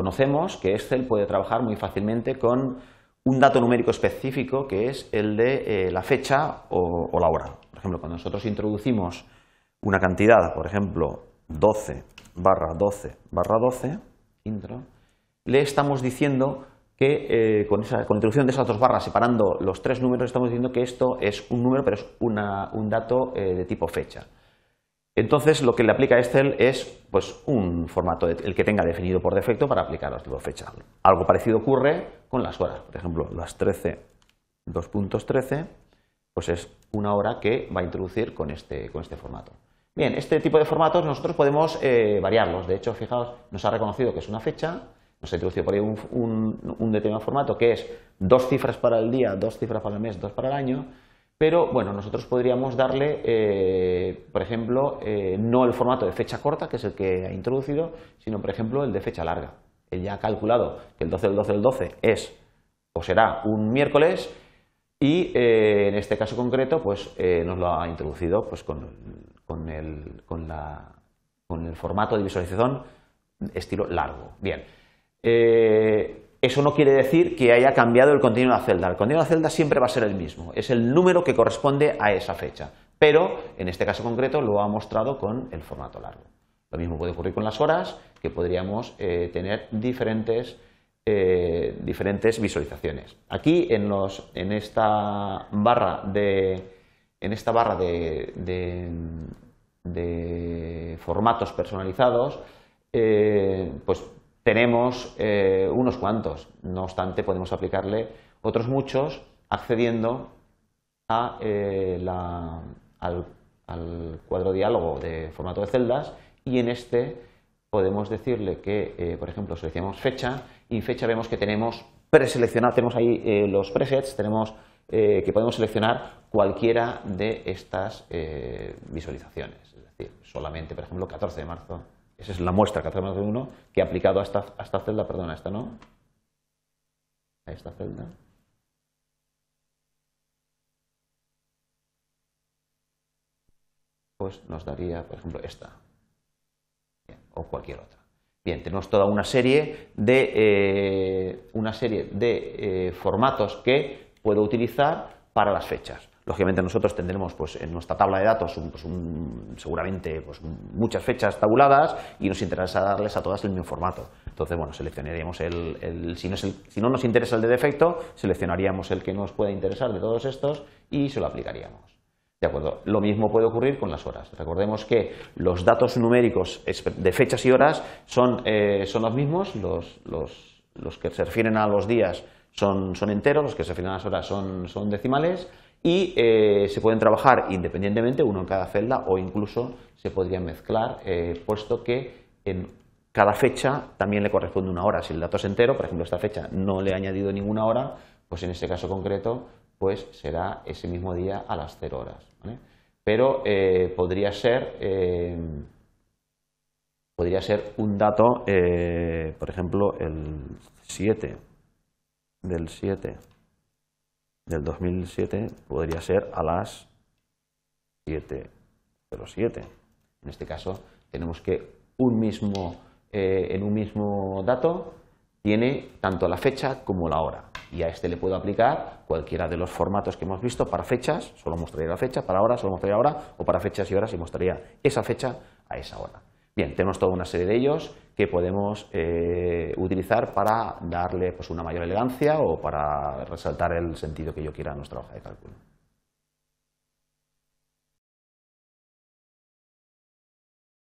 Conocemos que Excel puede trabajar muy fácilmente con un dato numérico específico que es el de eh, la fecha o, la hora. Por ejemplo, cuando nosotros introducimos una cantidad, por ejemplo, 12 barra 12 barra 12, le estamos diciendo que eh, con, esa, la introducción de esas dos barras separando los tres números estamos diciendo que esto es un número pero es un dato eh, de tipo fecha. Entonces, lo que le aplica Excel es pues, un formato, el que tenga definido por defecto para aplicar los tipos fecha. Algo parecido ocurre con las horas. Por ejemplo, las 13, 2.13, pues es una hora que va a introducir con este, con este formato. Bien, este tipo de formatos nosotros podemos eh, variarlos. De hecho, fijaos, nos ha reconocido que es una fecha, nos ha introducido por ahí un determinado formato que es dos cifras para el día, dos cifras para el mes, dos para el año pero bueno, nosotros podríamos darle, eh, por ejemplo, eh, no el formato de fecha corta, que es el que ha introducido, sino por ejemplo el de fecha larga. Él ya ha calculado que el 12 del 12 del 12 es o será un miércoles y eh, en este caso concreto pues nos lo ha introducido pues con, el, con, el formato de visualización estilo largo. Bien. Eso no quiere decir que haya cambiado el contenido de la celda. El contenido de la celda siempre va a ser el mismo. Es el número que corresponde a esa fecha. Pero en este caso concreto lo ha mostrado con el formato largo. Lo mismo puede ocurrir con las horas, que podríamos eh, tener diferentes, eh, diferentes, visualizaciones. Aquí en, los, en esta barra de, de, formatos personalizados, eh, pues tenemos eh, unos cuantos, no obstante podemos aplicarle otros muchos accediendo eh, al, cuadro diálogo de formato de celdas y en este podemos decirle que, eh, por ejemplo, seleccionamos fecha y fecha vemos que tenemos preseleccionado, tenemos ahí los presets, tenemos que podemos seleccionar cualquiera de estas visualizaciones, es decir, solamente, por ejemplo, 14 de marzo esa es la muestra que hacemos de uno que aplicado a esta, celda, perdón, a esta no, a esta celda. Pues nos daría, por ejemplo, esta o cualquier otra. Bien, tenemos toda una serie de, eh, una serie de eh, formatos que puedo utilizar para las fechas. Lógicamente nosotros tendremos pues, en nuestra tabla de datos pues, seguramente pues, muchas fechas tabuladas y nos interesa darles a todas el mismo formato. Entonces, bueno, seleccionaríamos el, si, no nos interesa el de defecto, seleccionaríamos el que nos pueda interesar de todos estos y se lo aplicaríamos. De acuerdo, lo mismo puede ocurrir con las horas. Recordemos que los datos numéricos de fechas y horas son, eh, son los mismos, los, los, los que se refieren a los días son, enteros, los que se fijan las horas son, decimales y eh, se pueden trabajar independientemente, uno en cada celda o incluso se podrían mezclar, eh, puesto que en cada fecha también le corresponde una hora. Si el dato es entero, por ejemplo, esta fecha no le ha añadido ninguna hora, pues en este caso concreto, pues será ese mismo día a las 0 horas. Pero eh, podría ser podría ser un dato, por ejemplo, el 7 del 7 del 2007 podría ser a las 7.07. En este caso tenemos que un mismo, eh, en un mismo dato tiene tanto la fecha como la hora. Y a este le puedo aplicar cualquiera de los formatos que hemos visto para fechas, solo mostraría la fecha, para horas solo mostraría la hora, o para fechas y horas y mostraría esa fecha a esa hora. Bien, tenemos toda una serie de ellos que podemos eh, utilizar para darle pues, una mayor elegancia o para resaltar el sentido que yo quiera a nuestra hoja de cálculo.